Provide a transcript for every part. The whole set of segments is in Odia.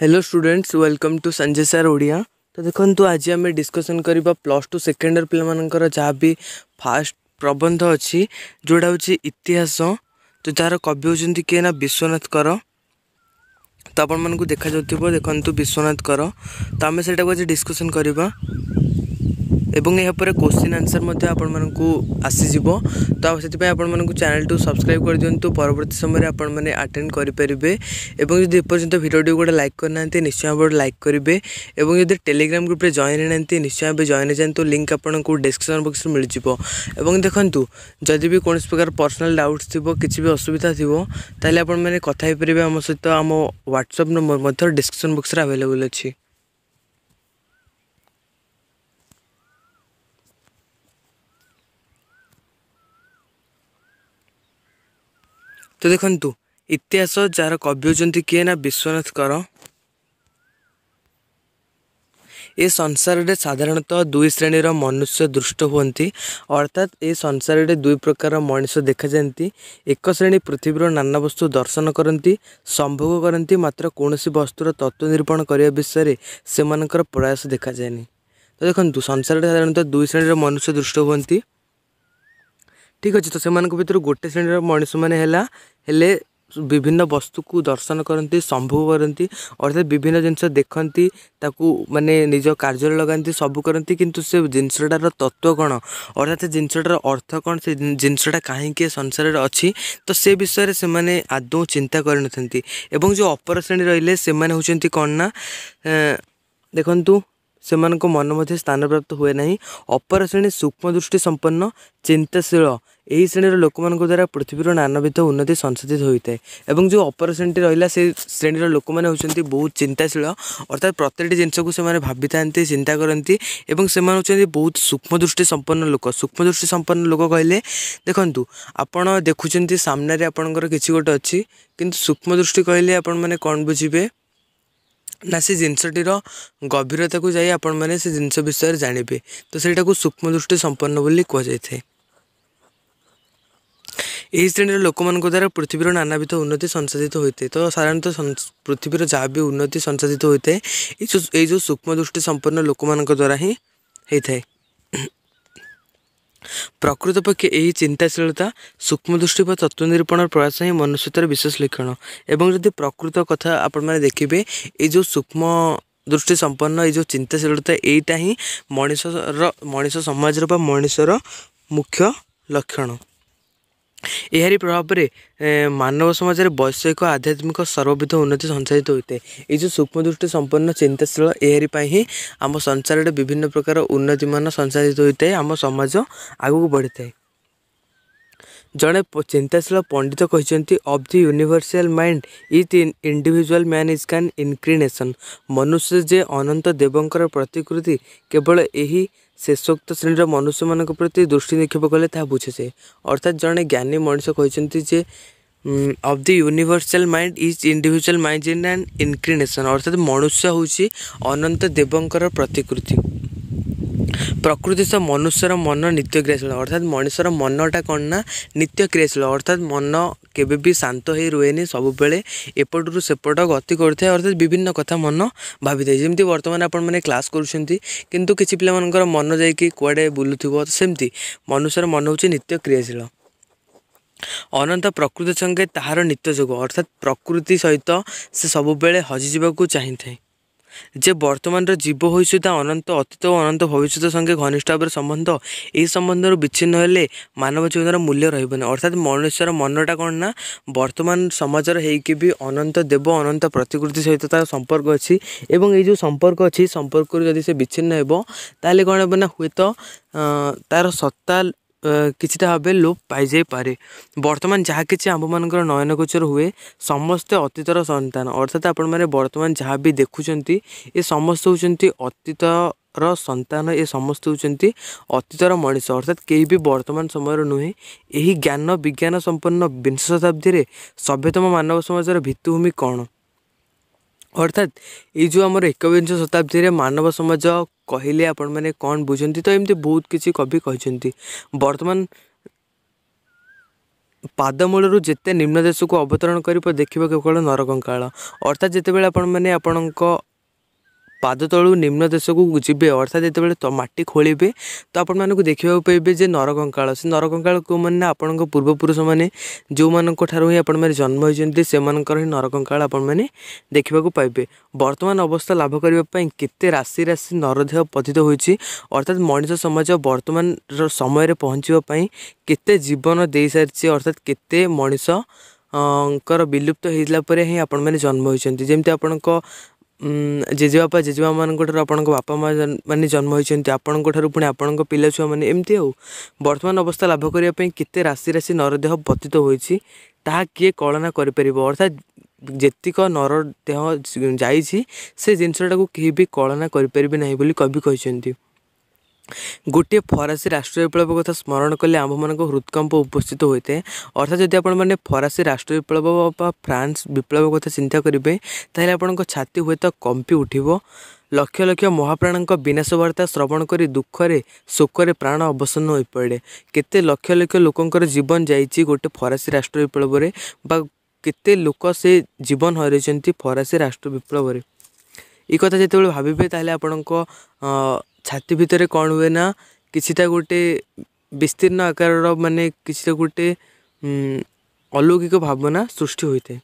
hello students welcome to Sanjay sir Odia ତ ଦେଖନ୍ତୁ ଆଜି ଆମେ ଡିସ୍କସନ୍ କରିବା ପ୍ଲସ୍ ଟୁ ସେକେଣ୍ଡ ଇୟର୍ ପିଲାମାନଙ୍କର ଯାହା ବି ଫାଷ୍ଟ ପ୍ରବନ୍ଧ ଅଛି ଯେଉଁଟା ହେଉଛି ଇତିହାସ ତ ଯାହାର କବି ହେଉଛନ୍ତି କିଏ ନା ବିଶ୍ୱନାଥ କର ତ ଆପଣମାନଙ୍କୁ ଦେଖାଯାଉଥିବ ଦେଖନ୍ତୁ ବିଶ୍ୱନାଥ କର ତ ଆମେ ସେଇଟାକୁ ଆଜି ଡିସ୍କସନ୍ କରିବା এবং ଏହାପରେ କୋଶ୍ଚିନ୍ ଆନ୍ସର୍ ମଧ୍ୟ ଆପଣମାନଙ୍କୁ ଆସିଯିବ ତ ସେଥିପାଇଁ ଆପଣମାନଙ୍କୁ ଚ୍ୟାନେଲ୍କୁ ସବସ୍କ୍ରାଇବ୍ କରିଦିଅନ୍ତୁ ପରବର୍ତ୍ତୀ ସମୟରେ ଆପଣମାନେ ଆଟେଣ୍ଡ କରିପାରିବେ ଏବଂ ଯଦି ଏପର୍ଯ୍ୟନ୍ତ ଭିଡ଼ିଓଟିକୁ ଗୋଟେ ଲାଇକ୍ କରିନାହାନ୍ତି ନିଶ୍ଚୟ ଭାବରେ ଲାଇକ୍ କରିବେ ଏବଂ ଯଦି ଟେଲିଗ୍ରାମ୍ ଗ୍ରୁପ୍ରେ ଜଏନ୍ ହେଇନାହାନ୍ତି ନିଶ୍ଚୟ ଭାବେ ଜଏନ୍ ହେଇଯାଆନ୍ତୁ ଲିଙ୍କ୍ ଆପଣଙ୍କୁ ଡେସ୍କ୍ରିପ୍ସନ୍ ବକ୍ସରେ ମିଳିଯିବ ଏବଂ ଦେଖନ୍ତୁ ଯଦି ବି କୌଣସି ପ୍ରକାର ପର୍ସନାଲ୍ ଡାଉଟ୍ସ ଥିବ କିଛି ବି ଅସୁବିଧା ଥିବ ତାହେଲେ ଆପଣମାନେ କଥା ହେଇପାରିବେ ଆମ ସହିତ ଆମ ହ୍ୱାଟ୍ସଆପ୍ ନମ୍ବର ମଧ୍ୟ ଡେସ୍କ୍ରିପ୍ସନ୍ ବକ୍ସରେ ଆଭେଲେବୁଲ୍ ଅଛି ଦେଖନ୍ତୁ ଇତିହାସ ଯାହାର କବି ହେଉଛନ୍ତି କିଏ ନା ବିଶ୍ୱନାଥ କର ଏ ସଂସାରରେ ସାଧାରଣତଃ ଦୁଇ ଶ୍ରେଣୀର ମନୁଷ୍ୟ ଦୃଷ୍ଟ ହୁଅନ୍ତି ଅର୍ଥାତ୍ ଏ ସଂସାରରେ ଦୁଇ ପ୍ରକାର ମଣିଷ ଦେଖାଯାଆନ୍ତି ଏକ ଶ୍ରେଣୀ ପୃଥିବୀର ନାନା ବସ୍ତୁ ଦର୍ଶନ କରନ୍ତି ସମ୍ଭୋଗ କରନ୍ତି ମାତ୍ର କୌଣସି ବସ୍ତୁର ତତ୍ତ୍ୱ ନିରୂପଣ କରିବା ବିଷୟରେ ସେମାନଙ୍କର ପ୍ରୟାସ ଦେଖାଯାଏନି ତ ଦେଖନ୍ତୁ ସଂସାରରେ ସାଧାରଣତଃ ଦୁଇ ଶ୍ରେଣୀର ମନୁଷ୍ୟ ଦୃଷ୍ଟ ହୁଅନ୍ତି ठीक अच्छे तो से भितर गोटे श्रेणी मनुष्य मैंने विभिन्न वस्तु को दर्शन करती संभव करती अर्थात विभिन्न जिनस देखती मानने निज कार्य लगाती सब करती कितु से जिनसटार तत्व कौन अर्थात से जिनसटार अर्थ कौन से जिनसटा कहीं संसार अच्छी तो से विषय से मैंने आदौ चिंता करें जो अपर श्रेणी रेने कौन ना देखूँ ସେମାନଙ୍କ ମନ ମଧ୍ୟ ସ୍ଥାନପ୍ରାପ୍ତ ହୁଏ ନାହିଁ ଅପର ଶ୍ରେଣୀ ସୂକ୍ଷ୍ମ ଦୃଷ୍ଟି ସମ୍ପନ୍ନ ଚିନ୍ତାଶୀଳ ଏହି ଶ୍ରେଣୀର ଲୋକମାନଙ୍କ ଦ୍ୱାରା ପୃଥିବୀର ନାନବିଧ ଉନ୍ନତି ସଂଶୋଧିତ ହୋଇଥାଏ ଏବଂ ଯେଉଁ ଅପର ଶ୍ରେଣୀଟି ରହିଲା ସେ ଶ୍ରେଣୀର ଲୋକମାନେ ହେଉଛନ୍ତି ବହୁତ ଚିନ୍ତାଶୀଳ ଅର୍ଥାତ୍ ପ୍ରତ୍ୟେକଟି ଜିନିଷକୁ ସେମାନେ ଭାବିଥାନ୍ତି ଚିନ୍ତା କରନ୍ତି ଏବଂ ସେମାନେ ହେଉଛନ୍ତି ବହୁତ ସୂକ୍ଷ୍ମଦୃଷ୍ଟି ସମ୍ପନ୍ନ ଲୋକ ସୂକ୍ଷ୍ମଦୃଷ୍ଟି ସମ୍ପନ୍ନ ଲୋକ କହିଲେ ଦେଖନ୍ତୁ ଆପଣ ଦେଖୁଛନ୍ତି ସାମ୍ନାରେ ଆପଣଙ୍କର କିଛି ଗୋଟେ ଅଛି କିନ୍ତୁ ସୂକ୍ଷ୍ମଦୃଷ୍ଟି କହିଲେ ଆପଣମାନେ କ'ଣ ବୁଝିବେ ନା ସେ ଜିନିଷଟିର ଗଭୀରତାକୁ ଯାଇ ଆପଣମାନେ ସେ ଜିନିଷ ବିଷୟରେ ଜାଣିବେ ତ ସେଇଟାକୁ ସୂକ୍ଷ୍ମ ଦୃଷ୍ଟି ସମ୍ପନ୍ନ ବୋଲି କୁହାଯାଇଥାଏ ଏହି ଶ୍ରେଣୀର ଲୋକମାନଙ୍କ ଦ୍ୱାରା ପୃଥିବୀର ନାନାବିଧ ଉନ୍ନତି ସଂସାଧିତ ହୋଇଥାଏ ତ ସାଧାରଣତଃ ପୃଥିବୀର ଯାହା ବି ଉନ୍ନତି ସଂସାଧିତ ହୋଇଥାଏ ଏଇ ଯେଉଁ ଏଇ ଯେଉଁ ସୂକ୍ଷ୍ମ ଦୃଷ୍ଟି ସମ୍ପନ୍ନ ଲୋକମାନଙ୍କ ଦ୍ୱାରା ହିଁ ହେଇଥାଏ ପ୍ରକୃତ ପକ୍ଷେ ଏହି ଚିନ୍ତାଶୀଳତା ସୂକ୍ଷ୍ମ ଦୃଷ୍ଟି ବା ତତ୍ତ୍ୱ ନିରୂପଣର ପ୍ରୟାସ ହିଁ ମନୁଷ୍ୟତାର ବିଶେଷ ଲକ୍ଷଣ ଏବଂ ଯଦି ପ୍ରକୃତ କଥା ଆପଣମାନେ ଦେଖିବେ ଏଇ ଯେଉଁ ସୂକ୍ଷ୍ମ ଦୃଷ୍ଟି ସମ୍ପନ୍ନ ଏଇ ଯେଉଁ ଚିନ୍ତାଶୀଳତା ଏଇଟା ହିଁ ମଣିଷର ମଣିଷ ସମାଜର ବା ମଣିଷର ମୁଖ୍ୟ ଲକ୍ଷଣ ଏହାରି ପ୍ରଭାବରେ ମାନବ ସମାଜରେ ବୈଷୟିକ ଆଧ୍ୟାତ୍ମିକ ସର୍ବବିଧ ଉନ୍ନତି ସଞ୍ଚାରିତ ହୋଇଥାଏ ଏହି ଯେଉଁ ସୂକ୍ଷ୍ମ ଦୃଷ୍ଟି ସମ୍ପନ୍ନ ଚିନ୍ତାଶୀଳ ଏହାରି ପାଇଁ ହିଁ ଆମ ସଂସାରରେ ବିଭିନ୍ନ ପ୍ରକାର ଉନ୍ନତିମାନ ସଞ୍ଚାରିତ ହୋଇଥାଏ ଆମ ସମାଜ ଆଗକୁ ବଢ଼ିଥାଏ ଜଣେ ଚିନ୍ତାଶୀଳ ପଣ୍ଡିତ କହିଛନ୍ତି of the universal mind it in individual man is can incarnation ମନୁଷ୍ୟ ଯେ ଅନନ୍ତ ଦେବଙ୍କର ପ୍ରତିକୃତି କେବଳ ଏହି ଶେଷୋକ୍ତ ଶ୍ରେଣୀର ମନୁଷ୍ୟମାନଙ୍କ ପ୍ରତି ଦୃଷ୍ଟି ନିକ୍ଷେପ କଲେ ତାହା ବୁଝାଯାଏ ଅର୍ଥାତ୍ ଜଣେ ଜ୍ଞାନୀ ମଣିଷ କହିଛନ୍ତି ଯେ of the universal mind is individual mind in and incarnation ଅର୍ଥାତ୍ ମନୁଷ୍ୟ ହେଉଛି ଅନନ୍ତ ଦେବଙ୍କର ପ୍ରତିକୃତି ପ୍ରକୃତି ସହ ମନୁଷ୍ୟର ମନ ନିତ୍ୟ କ୍ରିୟାଶୀଳ ଅର୍ଥାତ୍ ମଣିଷର ମନଟା କ'ଣ ନା ନିତ୍ୟ କ୍ରିୟାଶୀଳ ଅର୍ଥାତ୍ ମନ କେବେ ବି ଶାନ୍ତ ହୋଇ ରୁହେନି ସବୁବେଳେ ଏପଟରୁ ସେପଟ ଗତି କରୁଥାଏ ଅର୍ଥାତ୍ ବିଭିନ୍ନ କଥା ମନ ଭାବିଥାଏ ଯେମିତି ବର୍ତ୍ତମାନ ଆପଣମାନେ କ୍ଲାସ୍ କରୁଛନ୍ତି କିନ୍ତୁ କିଛି ପିଲାମାନଙ୍କର ମନ ଯାଇକି କୁଆଡ଼େ ବୁଲୁଥିବ ତ ସେମିତି ମନୁଷ୍ୟର ମନ ହେଉଛି ନିତ୍ୟ କ୍ରିୟାଶୀଳ ଅନନ୍ତ ପ୍ରକୃତି ସଙ୍ଗେ ତାହାର ନିତ୍ୟ ଯୋଗ ଅର୍ଥାତ୍ ପ୍ରକୃତି ସହିତ ସେ ସବୁବେଳେ ହଜିଯିବାକୁ ଚାହିଁଥାଏ যে বর্তমানর জীব হয়ে সুদ্ধা অনন্ত অতীত ও অনন্ত ভবিষ্যৎ সঙ্গে ঘনিষ্ঠ ভাবে সম্বন্ধ এই সম্বন্ধর বিচ্ছিন্ন হলে মানব জীবনর মূল্য রহব না অর্থাৎ মনুষ্যর মনটা কোণ না বর্তমান সমাজর হয়েকি বি অনন্ত দেব অনন্ত প্রতিকৃতি সহিত তার সম্পর্ক অছি এবং এই যে সম্পর্ক অছি সম্পর্কর যদি সে বিচ্ছিন্ন হব তাহলে কোণ হব না হুয়েত তার সত্তা କିଛିଟା ଭାବେ ଲୋପ ପାଇଯାଇପାରେ ବର୍ତ୍ତମାନ ଯାହା କିଛି ଆମ୍ଭମାନଙ୍କର ନୟନଗୋଚର ହୁଏ ସମସ୍ତେ ଅତୀତର ସନ୍ତାନ ଅର୍ଥାତ୍ ଆପଣମାନେ ବର୍ତ୍ତମାନ ଯାହା ବି ଦେଖୁଛନ୍ତି ଏ ସମସ୍ତେ ହେଉଛନ୍ତି ଅତୀତର ସନ୍ତାନ ଏ ସମସ୍ତେ ହେଉଛନ୍ତି ଅତୀତର ମଣିଷ ଅର୍ଥାତ୍ କେହି ବି ବର୍ତ୍ତମାନ ସମୟର ନୁହେଁ ଏହି ଜ୍ଞାନ ବିଜ୍ଞାନ ସମ୍ପନ୍ନ ବିଂଶ ଶତାବ୍ଦୀରେ ସଭ୍ୟତମ ମାନବ ସମାଜର ଭିତ୍ତିଭୂମି କ'ଣ ଅର୍ଥାତ୍ ଏଇ ଯେଉଁ ଆମର ଏକବିଂଶ ଶତାବ୍ଦୀରେ ମାନବ ସମାଜ କହିଲେ ଆପଣମାନେ କ'ଣ ବୁଝନ୍ତି ତ ଏମିତି ବହୁତ କିଛି କବି କହିଛନ୍ତି ବର୍ତ୍ତମାନ ପାଦମୂଳରୁ ଯେତେ ନିମ୍ନ ଦେଶକୁ ଅବତରଣ କରିବ ଦେଖିବ କେବଳ ନରକଙ୍କାଳ ଅର୍ଥାତ୍ ଯେତେବେଳେ ଆପଣମାନେ ଆପଣଙ୍କ ପାଦ ତଳୁ ନିମ୍ନ ଦେଶକୁ ଯିବେ ଅର୍ଥାତ୍ ଯେତେବେଳେ ମାଟି ଖୋଳିବେ ତ ଆପଣମାନଙ୍କୁ ଦେଖିବାକୁ ପାଇବେ ଯେ ନରକଙ୍କାଳ ସେ ନରକଙ୍କାଳ କେଉଁମାନେ ନା ଆପଣଙ୍କ ପୂର୍ବପୁରୁଷମାନେ ଯେଉଁମାନଙ୍କ ଠାରୁ ହିଁ ଆପଣମାନେ ଜନ୍ମ ହୋଇଛନ୍ତି ସେମାନଙ୍କର ହିଁ ନରକଙ୍କାଳ ଆପଣମାନେ ଦେଖିବାକୁ ପାଇବେ ବର୍ତ୍ତମାନ ଅବସ୍ଥା ଲାଭ କରିବା ପାଇଁ କେତେ ରାଶି ରାଶି ନରଦେହ ପତିତ ହୋଇଛି ଅର୍ଥାତ୍ ମଣିଷ ସମାଜ ବର୍ତ୍ତମାନର ସମୟରେ ପହଞ୍ଚିବା ପାଇଁ କେତେ ଜୀବନ ଦେଇସାରିଛି ଅର୍ଥାତ୍ କେତେ ମଣିଷ ଙ୍କର ବିଲୁପ୍ତ ହୋଇଥିଲା ପରେ ହିଁ ଆପଣମାନେ ଜନ୍ମ ହୋଇଛନ୍ତି ଯେମିତି ଆପଣଙ୍କ ଜେଜେବାପା ଜେଜେମାମାନଙ୍କଠାରୁ ଆପଣଙ୍କ ବାପା ମାଆ ମାନେ ଜନ୍ମ ହୋଇଛନ୍ତି ଆପଣଙ୍କଠାରୁ ପୁଣି ଆପଣଙ୍କ ପିଲା ଛୁଆମାନେ ଏମିତି ଆଉ ବର୍ତ୍ତମାନ ଅବସ୍ଥା ଲାଭ କରିବା ପାଇଁ କେତେ ରାଶି ରାଶି ନରଦେହ ପତିତ ହୋଇଛି ତାହା କିଏ କଳନା କରିପାରିବ ଅର୍ଥାତ୍ ଯେତିକ ନରଦେହ ଯାଇଛି ସେ ଜିନିଷଟାକୁ କେହି ବି କଳନା କରିପାରିବେ ନାହିଁ ବୋଲି କବି କହିଛନ୍ତି ଗୋଟିଏ ଫରାସୀ ରାଷ୍ଟ୍ର ବିପ୍ଳବ କଥା ସ୍ମରଣ କଲେ ଆମ୍ଭମାନଙ୍କ ହୃତ୍କମ୍ପ ଉପସ୍ଥିତ ହୋଇଥାଏ ଅର୍ଥାତ୍ ଯଦି ଆପଣମାନେ ଫରାସୀ ରାଷ୍ଟ୍ର ବିପ୍ଳବ ବା ଫ୍ରାନ୍ସ ବିପ୍ଳବ କଥା ଚିନ୍ତା କରିବେ ତାହେଲେ ଆପଣଙ୍କ ଛାତି ହୁଏତ କମ୍ପି ଉଠିବ ଲକ୍ଷ ଲକ୍ଷ ମହାପ୍ରାଣଙ୍କ ବିନାଶ ବାର୍ତ୍ତା ଶ୍ରବଣ କରି ଦୁଃଖରେ ଶୋକରେ ପ୍ରାଣ ଅବସନ୍ନ ହୋଇପଡ଼େ କେତେ ଲକ୍ଷ ଲକ୍ଷ ଲୋକଙ୍କର ଜୀବନ ଯାଇଛି ଗୋଟେ ଫରାସୀ ରାଷ୍ଟ୍ର ବିପ୍ଳବରେ ବା କେତେ ଲୋକ ସେ ଜୀବନ ହରାଇଛନ୍ତି ଫରାସୀ ରାଷ୍ଟ୍ର ବିପ୍ଳବରେ ଏ କଥା ଯେତେବେଳେ ଭାବିବେ ତାହେଲେ ଆପଣଙ୍କ ଛାତି ଭିତରେ କ'ଣ ହୁଏ ନା କିଛିଟା ଗୋଟେ ବିସ୍ତୀର୍ଣ୍ଣ ଆକାରର ମାନେ କିଛିଟା ଗୋଟେ ଅଲୌକିକ ଭାବନା ସୃଷ୍ଟି ହୋଇଥାଏ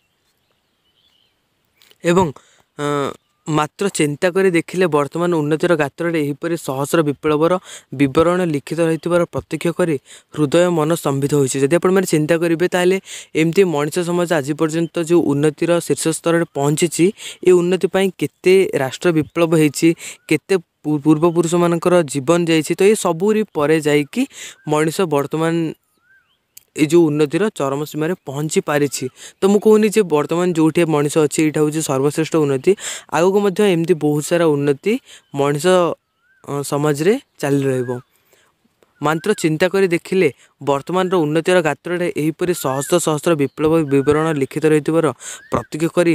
ଏବଂ ମାତ୍ର ଚିନ୍ତା କରି ଦେଖିଲେ ବର୍ତ୍ତମାନ ଉନ୍ନତିର ଗାତ୍ରରେ ଏହିପରି ସହସ୍ର ବିପ୍ଳବର ବିବରଣ ଲିଖିତ ରହିଥିବାର ପ୍ରତ୍ୟକ୍ଷ କରି ହୃଦୟ ମନ ସମ୍ବିତ ହୋଇଛି ଯଦି ଆପଣମାନେ ଚିନ୍ତା କରିବେ ତାହେଲେ ଏମିତି ମଣିଷ ସମାଜ ଆଜି ପର୍ଯ୍ୟନ୍ତ ଯେଉଁ ଉନ୍ନତିର ଶୀର୍ଷ ସ୍ତରରେ ପହଞ୍ଚିଛି ଏ ଉନ୍ନତି ପାଇଁ କେତେ ରାଷ୍ଟ୍ର ବିପ୍ଳବ ହେଇଛି କେତେ ପୂର୍ବପୁରୁଷମାନଙ୍କର ଜୀବନ ଯାଇଛି ତ ଏ ସବୁରି ପରେ ଯାଇକି ମଣିଷ ବର୍ତ୍ତମାନ ଏ ଯେଉଁ ଉନ୍ନତିର ଚରମ ସୀମାରେ ପହଞ୍ଚି ପାରିଛି ତ ମୁଁ କହୁନି ଯେ ବର୍ତ୍ତମାନ ଯେଉଁଠି ମଣିଷ ଅଛି ଏଇଟା ହେଉଛି ସର୍ବଶ୍ରେଷ୍ଠ ଉନ୍ନତି ଆଗକୁ ମଧ୍ୟ ଏମିତି ବହୁତ ସାରା ଉନ୍ନତି ମଣିଷ ସମାଜରେ ଚାଲି ରହିବ ମାତ୍ର ଚିନ୍ତା କରି ଦେଖିଲେ ବର୍ତ୍ତମାନର ଉନ୍ନତିର ଗାତ୍ରରେ ଏହିପରି ସହସ୍ର ସହସ୍ର ବିପ୍ଳବ ବିବରଣ ଲିଖିତ ରହିଥିବାର ପ୍ରତ୍ୟକ୍ଷ କରି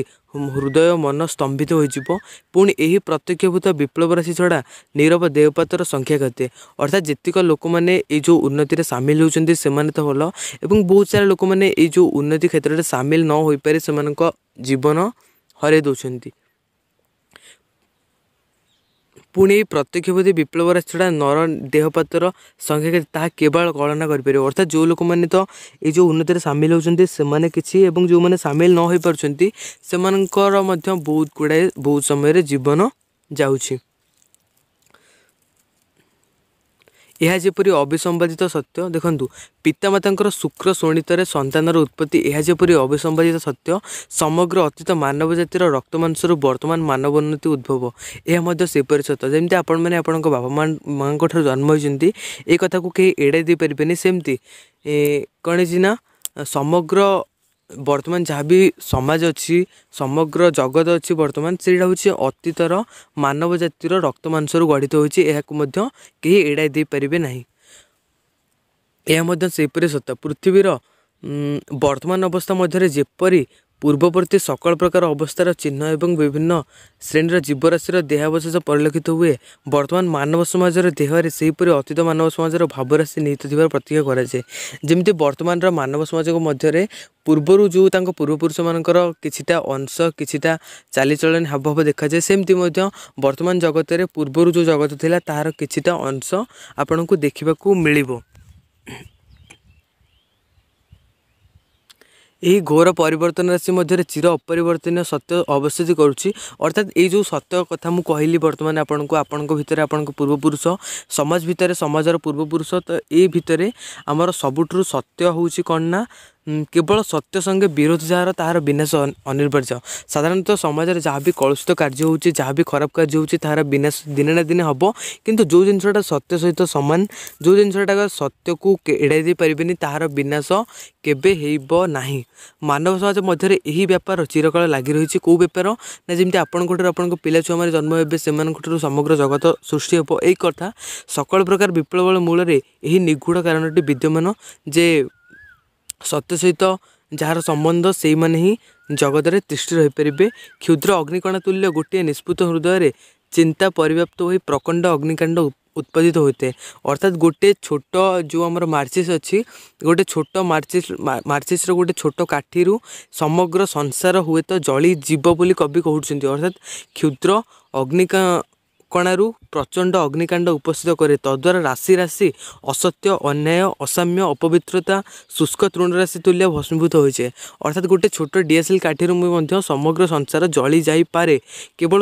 ହୃଦୟ ମନ ସ୍ତମ୍ଭିତ ହୋଇଯିବ ପୁଣି ଏହି ପ୍ରତ୍ୟକ୍ଷଭୂତ ବିପ୍ଳବ ରାଶି ଛଡ଼ା ନିରବ ଦେହପାତର ସଂଖ୍ୟା କେତେ ଅର୍ଥାତ୍ ଯେତିକ ଲୋକମାନେ ଏଇ ଯେଉଁ ଉନ୍ନତିରେ ସାମିଲ ହେଉଛନ୍ତି ସେମାନେ ତ ଭଲ ଏବଂ ବହୁତ ସାରା ଲୋକମାନେ ଏଇ ଯେଉଁ ଉନ୍ନତି କ୍ଷେତ୍ରରେ ସାମିଲ ନ ହୋଇପାରି ସେମାନଙ୍କ ଜୀବନ ହରାଇ ଦେଉଛନ୍ତି पुणी प्रत्यक्ष बोधी विप्लवराज छड़ा नर देहपात्र संख्या के केवल गणना कर अर्थात जो लोग तो ये जो उन्नति में सामिल होने किसी और जो मैंने सामिल न हो पार्टी से मध्य बहुत गुड़ाए बहुत समय जीवन जाऊँगी ଏହା ଯେପରି ଅବିସମ୍ବାଦିତ ସତ୍ୟ ଦେଖନ୍ତୁ ପିତାମାତାଙ୍କର ଶୁକ୍ର ଶୋଣିତରେ ସନ୍ତାନର ଉତ୍ପତ୍ତି ଏହା ଯେପରି ଅବିସମ୍ବାଦିତ ସତ୍ୟ ସମଗ୍ର ଅତୀତ ମାନବ ଜାତିର ରକ୍ତମାଂସରୁ ବର୍ତ୍ତମାନ ମାନବୋନ୍ନତି ଉଦ୍ଭବ ଏହା ମଧ୍ୟ ସେପରି ସତ୍ୟ ଯେମିତି ଆପଣମାନେ ଆପଣଙ୍କ ବାପା ମାଆଙ୍କ ଠାରୁ ଜନ୍ମ ହୋଇଛନ୍ତି ଏ କଥାକୁ କେହି ଏଡ଼ାଇ ଦେଇପାରିବେନି ସେମିତି କ'ଣ ହେଇଛି ନା ସମଗ୍ର ବର୍ତ୍ତମାନ ଯାହା ବି ସମାଜ ଅଛି ସମଗ୍ର ଜଗତ ଅଛି ବର୍ତ୍ତମାନ ସେଇଟା ହେଉଛି ଅତୀତର ମାନବ ଜାତିର ରକ୍ତ ମାଂସରୁ ଗଢ଼ିତ ହୋଇଛି ଏହାକୁ ମଧ୍ୟ କେହି ଏଡ଼ାଇ ଦେଇପାରିବେ ନାହିଁ ଏହା ମଧ୍ୟ ସେହିପରି ସତ ପୃଥିବୀର ବର୍ତ୍ତମାନ ଅବସ୍ଥା ମଧ୍ୟରେ ଯେପରି ପୂର୍ବବର୍ତ୍ତୀ ସକଳ ପ୍ରକାର ଅବସ୍ଥାର ଚିହ୍ନ ଏବଂ ବିଭିନ୍ନ ଶ୍ରେଣୀର ଜୀବରାଶିର ଦେହାବଶେଷ ପରିଲକ୍ଷିତ ହୁଏ ବର୍ତ୍ତମାନ ମାନବ ସମାଜର ଦେହରେ ସେହିପରି ଅତୀତ ମାନବ ସମାଜର ଭାବରାଶି ନିହିତ ଥିବାର ପ୍ରତୀକ କରାଯାଏ ଯେମିତି ବର୍ତ୍ତମାନର ମାନବ ସମାଜଙ୍କ ମଧ୍ୟରେ ପୂର୍ବରୁ ଯେଉଁ ତାଙ୍କ ପୂର୍ବପୁରୁଷମାନଙ୍କର କିଛିଟା ଅଂଶ କିଛିଟା ଚାଲିଚଳନ ହାବଭାବ ଦେଖାଯାଏ ସେମିତି ମଧ୍ୟ ବର୍ତ୍ତମାନ ଜଗତରେ ପୂର୍ବରୁ ଯେଉଁ ଜଗତ ଥିଲା ତାହାର କିଛିଟା ଅଂଶ ଆପଣଙ୍କୁ ଦେଖିବାକୁ ମିଳିବ ଏହି ଘୋର ପରିବର୍ତ୍ତନ ରାଶି ମଧ୍ୟରେ ଚିର ଅପରିବର୍ତ୍ତନୀୟ ସତ୍ୟ ଅବଶ୍ୟ କରୁଛି ଅର୍ଥାତ୍ ଏଇ ଯେଉଁ ସତ୍ୟ କଥା ମୁଁ କହିଲି ବର୍ତ୍ତମାନ ଆପଣଙ୍କୁ ଆପଣଙ୍କ ଭିତରେ ଆପଣଙ୍କ ପୂର୍ବପୁରୁଷ ସମାଜ ଭିତରେ ସମାଜର ପୂର୍ବପୁରୁଷ ତ ଏଇ ଭିତରେ ଆମର ସବୁଠାରୁ ସତ୍ୟ ହେଉଛି କ'ଣ ନା କେବଳ ସତ୍ୟ ସଙ୍ଗେ ବିରୋଧ ଯାହାର ତାହାର ବିନାଶ ଅନିବାର୍ଯ୍ୟ ସାଧାରଣତଃ ସମାଜରେ ଯାହା ବି କଳୁଷିତ କାର୍ଯ୍ୟ ହେଉଛି ଯାହା ବି ଖରାପ କାର୍ଯ୍ୟ ହେଉଛି ତାହାର ବିନାଶ ଦିନେ ନା ଦିନେ ହେବ କିନ୍ତୁ ଯେଉଁ ଜିନିଷଟା ସତ୍ୟ ସହିତ ସମାନ ଯେଉଁ ଜିନିଷଟାକ ସତ୍ୟକୁ ଏଡ଼ାଇ ଦେଇପାରିବେନି ତାହାର ବିନାଶ କେବେ ହେବ ନାହିଁ ମାନବ ସମାଜ ମଧ୍ୟରେ ଏହି ବ୍ୟାପାର ଚିରକାଳ ଲାଗି ରହିଛି କେଉଁ ବ୍ୟାପାର ନା ଯେମିତି ଆପଣଙ୍କଠାରୁ ଆପଣଙ୍କ ପିଲା ଛୁଆମାନେ ଜନ୍ମ ହେବେ ସେମାନଙ୍କଠାରୁ ସମଗ୍ର ଜଗତ ସୃଷ୍ଟି ହେବ ଏହି କଥା ସକଳ ପ୍ରକାର ବିପ୍ଳବର ମୂଳରେ ଏହି ନିଗୂଢ଼ କାରଣଟି ବିଦ୍ୟମାନ ଯେ ସତ୍ୟ ସହିତ ଯାହାର ସମ୍ବନ୍ଧ ସେଇମାନେ ହିଁ ଜଗତରେ ତିଷ୍ଠି ରହିପାରିବେ କ୍ଷୁଦ୍ର ଅଗ୍ନିକଣା ତୁଲ୍ୟ ଗୋଟିଏ ନିଷ୍ପୃତ ହୃଦୟରେ ଚିନ୍ତା ପରିବ୍ୟାପ୍ତ ହୋଇ ପ୍ରକଣ୍ଡ ଅଗ୍ନିକାଣ୍ଡ ଉତ୍ପାଦିତ ହୋଇଥାଏ ଅର୍ଥାତ୍ ଗୋଟିଏ ଛୋଟ ଯେଉଁ ଆମର ମାର୍ଚିସ୍ ଅଛି ଗୋଟେ ଛୋଟ ମାର୍ଚିସ୍ ମାର୍ଚିସ୍ର ଗୋଟେ ଛୋଟ କାଠିରୁ ସମଗ୍ର ସଂସାର ହୁଏତ ଜଳି ଯିବ ବୋଲି କବି କହୁଛନ୍ତି ଅର୍ଥାତ୍ କ୍ଷୁଦ୍ର ଅଗ୍ନିକା ଠିକଣାରୁ ପ୍ରଚଣ୍ଡ ଅଗ୍ନିକାଣ୍ଡ ଉପସ୍ଥିତ କରେ ତଦ୍ୱାରା ରାଶି ରାଶି ଅସତ୍ୟ ଅନ୍ୟାୟ ଅସାମ୍ୟ ଅପବିତ୍ରତା ଶୁଷ୍କ ତୃଣରାଶି ତୁଲ୍ୟ ଭସ୍ମୀଭୂତ ହୋଇଛେ ଅର୍ଥାତ୍ ଗୋଟେ ଛୋଟ ଡି ଏସ୍ ଏଲ୍ କାଠିରୁ ମୁଁ ମଧ୍ୟ ସମଗ୍ର ସଂସାର ଜଳି ଯାଇପାରେ କେବଳ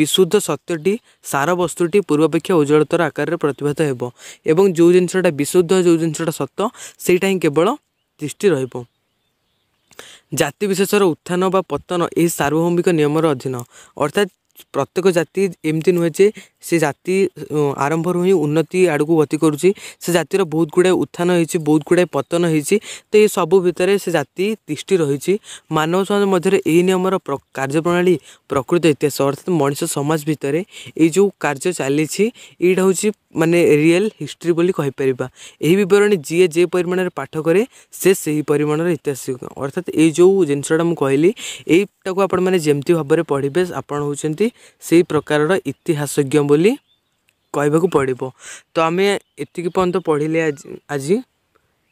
ବିଶୁଦ୍ଧ ସତ୍ୟଟି ସାର ବସ୍ତୁଟି ପୂର୍ବାପେକ୍ଷା ଉଜ୍ଜଳତର ଆକାରରେ ପ୍ରତିଭାତ ହେବ ଏବଂ ଯେଉଁ ଜିନିଷଟା ବିଶୁଦ୍ଧ ଯେଉଁ ଜିନିଷଟା ସତ ସେଇଟା ହିଁ କେବଳ ଦୃଷ୍ଟି ରହିବ ଜାତିବିଶେଷର ଉତ୍ଥାନ ବା ପତନ ଏହି ସାର୍ବଭୌମିକ ନିୟମର ଅଧୀନ ଅର୍ଥାତ୍ ପ୍ରତ୍ୟେକ ଜାତି ଏମିତି ନୁହେଁ ଯେ ସେ ଜାତି ଆରମ୍ଭରୁ ହିଁ ଉନ୍ନତି ଆଡ଼କୁ ଗତି କରୁଛି ସେ ଜାତିର ବହୁତ ଗୁଡ଼ାଏ ଉତ୍ଥାନ ହେଇଛି ବହୁତ ଗୁଡ଼ାଏ ପତନ ହେଇଛି ତ ଏ ସବୁ ଭିତରେ ସେ ଜାତି ତିଷ୍ଠି ରହିଛି ମାନବ ସମାଜ ମଧ୍ୟରେ ଏହି ନିୟମର କାର୍ଯ୍ୟପ୍ରଣାଳୀ ପ୍ରକୃତ ଇତିହାସ ଅର୍ଥାତ୍ ମଣିଷ ସମାଜ ଭିତରେ ଏଇ ଯେଉଁ କାର୍ଯ୍ୟ ଚାଲିଛି ଏଇଟା ହେଉଛି ମାନେ ରିଏଲ୍ ହିଷ୍ଟ୍ରି ବୋଲି କହିପାରିବା ଏହି ବିବରଣୀ ଯିଏ ଯେ ପରିମାଣରେ ପାଠ କରେ ସେ ସେହି ପରିମାଣର ଇତିହାସ ଅର୍ଥାତ୍ ଏଇ ଯେଉଁ ଜିନିଷଟା ମୁଁ କହିଲି ଏଇଟାକୁ ଆପଣମାନେ ଯେମିତି ଭାବରେ ପଢ଼ିବେ ଆପଣ ହେଉଛନ୍ତି ସେଇ ପ୍ରକାରର ଇତିହାସଜ୍ଞ ବୋଲି କହିବାକୁ ପଡ଼ିବ ତ ଆମେ ଏତିକି ପର୍ଯ୍ୟନ୍ତ ପଢ଼ିଲେ ଆଜି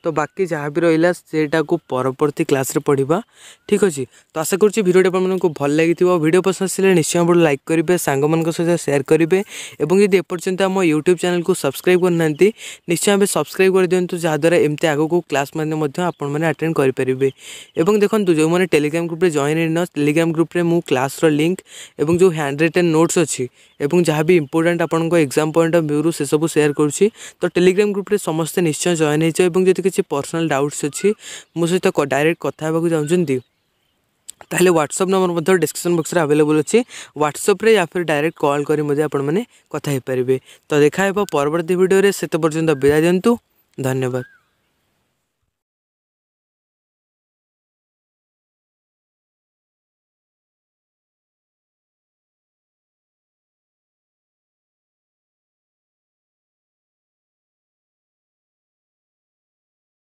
তো বাকি ଯାହା ବି ରହିଲା ସେଇଟାକୁ ପରବର୍ତ୍ତୀ କ୍ଲାସ୍ରେ ପଢ଼ିବା ଠିକ୍ ଅଛି ତ ଆଶା କରୁଛି ଭିଡ଼ିଓଟି ଆପଣମାନଙ୍କୁ ଭଲ ଲାଗିଥିବ ଭିଡ଼ିଓ ପସନ୍ଦ ଆସିଲେ ନିଶ୍ଚୟ ଆପଣ ଲାଇକ୍ କରିବେ ସାଙ୍ଗମାନଙ୍କ ସହିତ ସେୟାର କରିବେ ଏବଂ ଯଦି ଏପର୍ଯ୍ୟନ୍ତ ଆମ ୟୁଟ୍ୟୁବ୍ ଚ୍ୟାନେଲ୍କୁ ସବସ୍କ୍ରାଇବ୍ କରିନାହାନ୍ତି ନିଶ୍ଚୟ ଏବେ ସବସ୍କ୍ରାଇବ୍ କରିଦିଅନ୍ତୁ ଯାହାଦ୍ୱାରା ଏମିତି ଆଗକୁ କ୍ଲାସ୍ମାନେ ମଧ୍ୟ ଆପଣମାନେ ଆଟେଣ୍ଡ କରିପାରିବେ ଏବଂ ଦେଖନ୍ତୁ ଯେଉଁମାନେ ଟେଲିଗ୍ରାମ୍ ଗ୍ରୁପ୍ରେ ଜଏନ୍ ହେଇନ ଟେଲିଗ୍ରାମ୍ ଗ୍ରୁପ୍ରେ ମୁଁ କ୍ଲାସ୍ର ଲିଙ୍କ୍ ଏବଂ ଯେଉଁ ହ୍ୟାଣ୍ଡ ରିଟେନ୍ ନୋଟ୍ସ ଅଛି ଏବଂ ଯାହା ବି ଇମ୍ପୋର୍ଟାଣ୍ଟ ଆପଣଙ୍କ ଏକ୍ଜାମ୍ ପଏଣ୍ଟ ଅଫ୍ ଭ୍ୟୁରୁ ସେସବୁ ସେୟାର କରୁଛି ତ ଟେଲିଗ୍ରାମ୍ ଗ୍ରୁପ୍ରେ ସମସ୍ତେ ନିଶ୍ଚୟ ଜଏନ୍ ହେଇଛ ଏବଂ ଯଦି କିଛି କିଛି ପର୍ସନାଲ୍ ଡାଉଟ୍ସ ଅଛି ମୋ ସହିତ ଡାଇରେକ୍ଟ କଥା ହେବାକୁ ଚାହୁଁଛନ୍ତି ତାହେଲେ ହ୍ୱାଟ୍ସଅପ୍ ନମ୍ବର ମଧ୍ୟ ଡିସ୍କ୍ରିପସନ୍ ବକ୍ସରେ ଆଭେଲେବୁଲ୍ ଅଛି ହ୍ୱାଟ୍ସଅପ୍ରେ ୟା ଫିର୍ ଡାଇରେକ୍ଟ କଲ୍ କରି ମଧ୍ୟ ଆପଣମାନେ କଥା ହେଇପାରିବେ ତ ଦେଖା ହେବ ପରବର୍ତ୍ତୀ ଭିଡ଼ିଓରେ ସେତେ ପର୍ଯ୍ୟନ୍ତ ବିଦାୟ ଦିଅନ୍ତୁ ଧନ୍ୟବାଦ